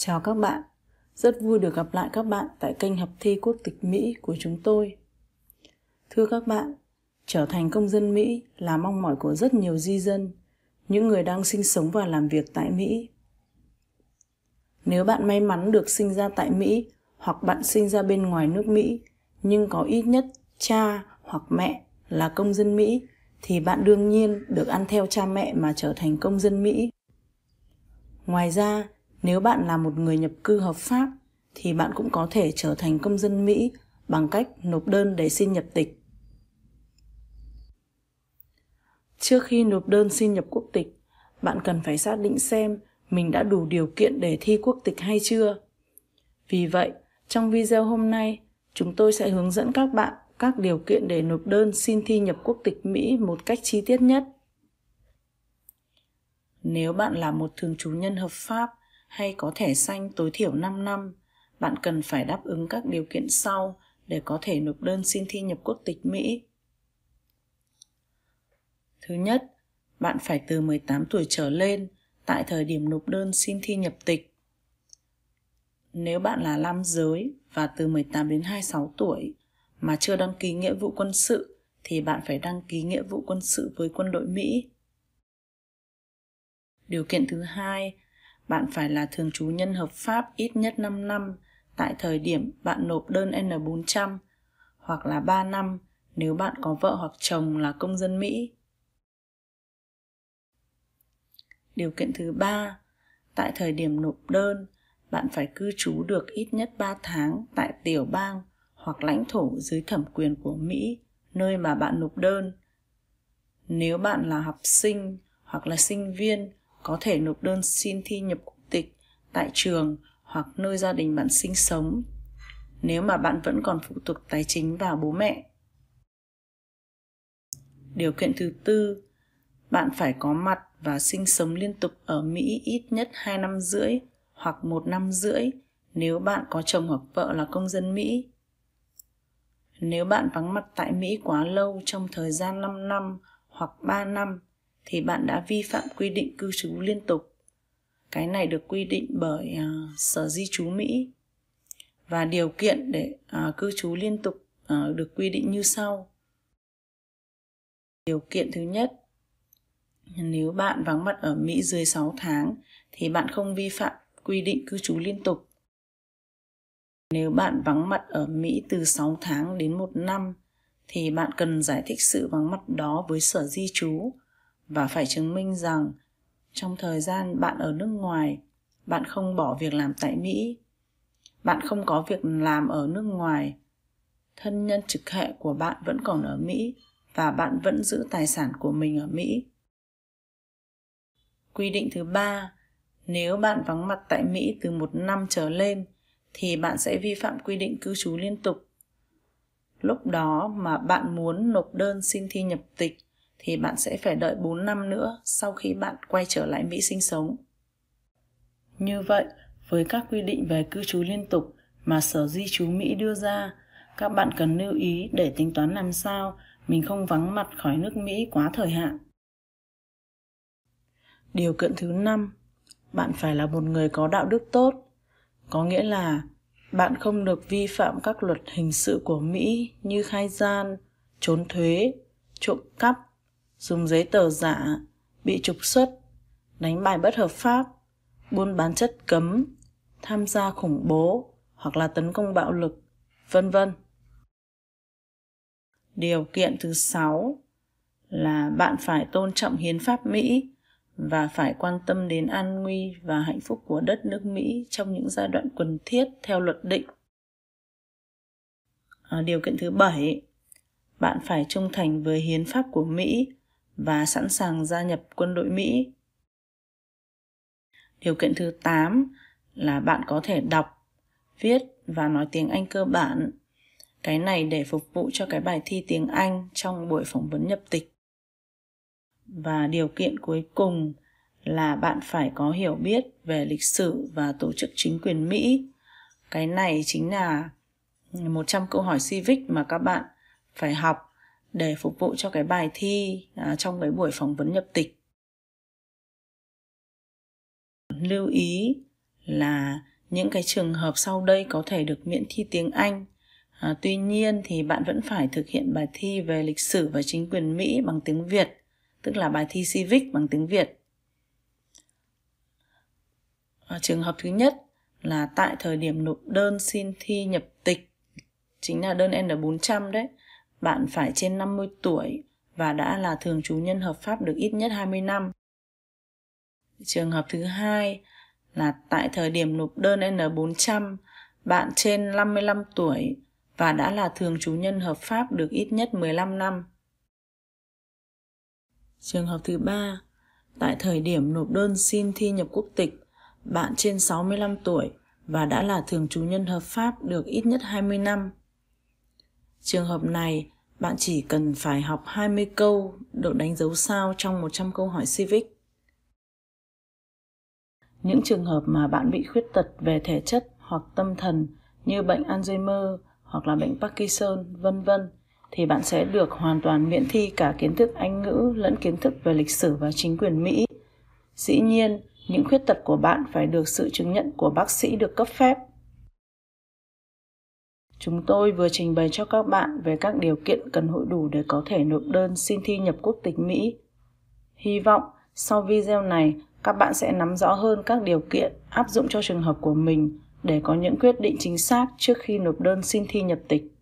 Chào các bạn, rất vui được gặp lại các bạn tại kênh học thi quốc tịch Mỹ của chúng tôi. Thưa các bạn, trở thành công dân Mỹ là mong mỏi của rất nhiều di dân, những người đang sinh sống và làm việc tại Mỹ. Nếu bạn may mắn được sinh ra tại Mỹ hoặc bạn sinh ra bên ngoài nước Mỹ nhưng có ít nhất cha hoặc mẹ là công dân Mỹ thì bạn đương nhiên được ăn theo cha mẹ mà trở thành công dân Mỹ. Ngoài ra, nếu bạn là một người nhập cư hợp pháp thì bạn cũng có thể trở thành công dân Mỹ bằng cách nộp đơn để xin nhập tịch. Trước khi nộp đơn xin nhập quốc tịch, bạn cần phải xác định xem mình đã đủ điều kiện để thi quốc tịch hay chưa. Vì vậy, trong video hôm nay, chúng tôi sẽ hướng dẫn các bạn các điều kiện để nộp đơn xin thi nhập quốc tịch Mỹ một cách chi tiết nhất. Nếu bạn là một thường trú nhân hợp pháp, hay có thẻ xanh tối thiểu 5 năm, bạn cần phải đáp ứng các điều kiện sau để có thể nộp đơn xin thi nhập quốc tịch Mỹ. Thứ nhất, bạn phải từ 18 tuổi trở lên tại thời điểm nộp đơn xin thi nhập tịch. Nếu bạn là nam giới và từ 18 đến 26 tuổi mà chưa đăng ký nghĩa vụ quân sự thì bạn phải đăng ký nghĩa vụ quân sự với quân đội Mỹ. Điều kiện thứ hai bạn phải là thường trú nhân hợp pháp ít nhất 5 năm tại thời điểm bạn nộp đơn N400 hoặc là 3 năm nếu bạn có vợ hoặc chồng là công dân Mỹ. Điều kiện thứ ba, tại thời điểm nộp đơn, bạn phải cư trú được ít nhất 3 tháng tại tiểu bang hoặc lãnh thổ dưới thẩm quyền của Mỹ, nơi mà bạn nộp đơn. Nếu bạn là học sinh hoặc là sinh viên có thể nộp đơn xin thi nhập quốc tịch tại trường hoặc nơi gia đình bạn sinh sống nếu mà bạn vẫn còn phụ thuộc tài chính vào bố mẹ. Điều kiện thứ tư, bạn phải có mặt và sinh sống liên tục ở Mỹ ít nhất 2 năm rưỡi hoặc 1 năm rưỡi nếu bạn có chồng hoặc vợ là công dân Mỹ. Nếu bạn vắng mặt tại Mỹ quá lâu trong thời gian 5 năm hoặc 3 năm thì bạn đã vi phạm quy định cư trú liên tục cái này được quy định bởi uh, sở di trú mỹ và điều kiện để uh, cư trú liên tục uh, được quy định như sau điều kiện thứ nhất nếu bạn vắng mặt ở mỹ dưới 6 tháng thì bạn không vi phạm quy định cư trú liên tục nếu bạn vắng mặt ở mỹ từ 6 tháng đến 1 năm thì bạn cần giải thích sự vắng mặt đó với sở di trú và phải chứng minh rằng trong thời gian bạn ở nước ngoài bạn không bỏ việc làm tại mỹ bạn không có việc làm ở nước ngoài thân nhân trực hệ của bạn vẫn còn ở mỹ và bạn vẫn giữ tài sản của mình ở mỹ quy định thứ ba nếu bạn vắng mặt tại mỹ từ một năm trở lên thì bạn sẽ vi phạm quy định cư trú liên tục lúc đó mà bạn muốn nộp đơn xin thi nhập tịch thì bạn sẽ phải đợi 4 năm nữa sau khi bạn quay trở lại Mỹ sinh sống. Như vậy, với các quy định về cư trú liên tục mà Sở Di trú Mỹ đưa ra, các bạn cần lưu ý để tính toán làm sao mình không vắng mặt khỏi nước Mỹ quá thời hạn. Điều kiện thứ 5, bạn phải là một người có đạo đức tốt, có nghĩa là bạn không được vi phạm các luật hình sự của Mỹ như khai gian, trốn thuế, trộm cắp, dùng giấy tờ giả, bị trục xuất, đánh bài bất hợp pháp, buôn bán chất cấm, tham gia khủng bố hoặc là tấn công bạo lực, vân vân. Điều kiện thứ 6 là bạn phải tôn trọng hiến pháp Mỹ và phải quan tâm đến an nguy và hạnh phúc của đất nước Mỹ trong những giai đoạn cần thiết theo luật định. À, điều kiện thứ 7, bạn phải trung thành với hiến pháp của Mỹ và sẵn sàng gia nhập quân đội Mỹ. Điều kiện thứ 8 là bạn có thể đọc, viết và nói tiếng Anh cơ bản. Cái này để phục vụ cho cái bài thi tiếng Anh trong buổi phỏng vấn nhập tịch. Và điều kiện cuối cùng là bạn phải có hiểu biết về lịch sử và tổ chức chính quyền Mỹ. Cái này chính là 100 câu hỏi civic mà các bạn phải học để phục vụ cho cái bài thi à, trong cái buổi phỏng vấn nhập tịch lưu ý là những cái trường hợp sau đây có thể được miễn thi tiếng anh à, tuy nhiên thì bạn vẫn phải thực hiện bài thi về lịch sử và chính quyền mỹ bằng tiếng việt tức là bài thi civic bằng tiếng việt à, trường hợp thứ nhất là tại thời điểm nộp đơn xin thi nhập tịch chính là đơn N400 đấy bạn phải trên 50 tuổi và đã là thường trú nhân hợp pháp được ít nhất 20 năm. Trường hợp thứ hai là tại thời điểm nộp đơn N400, bạn trên 55 tuổi và đã là thường trú nhân hợp pháp được ít nhất 15 năm. Trường hợp thứ ba, tại thời điểm nộp đơn xin thi nhập quốc tịch, bạn trên 65 tuổi và đã là thường trú nhân hợp pháp được ít nhất 20 năm. Trường hợp này, bạn chỉ cần phải học 20 câu được đánh dấu sao trong 100 câu hỏi Civic. Những trường hợp mà bạn bị khuyết tật về thể chất hoặc tâm thần như bệnh Alzheimer hoặc là bệnh Parkinson, vân vân thì bạn sẽ được hoàn toàn miễn thi cả kiến thức Anh ngữ lẫn kiến thức về lịch sử và chính quyền Mỹ. Dĩ nhiên, những khuyết tật của bạn phải được sự chứng nhận của bác sĩ được cấp phép Chúng tôi vừa trình bày cho các bạn về các điều kiện cần hội đủ để có thể nộp đơn xin thi nhập quốc tịch Mỹ. Hy vọng sau video này các bạn sẽ nắm rõ hơn các điều kiện áp dụng cho trường hợp của mình để có những quyết định chính xác trước khi nộp đơn xin thi nhập tịch.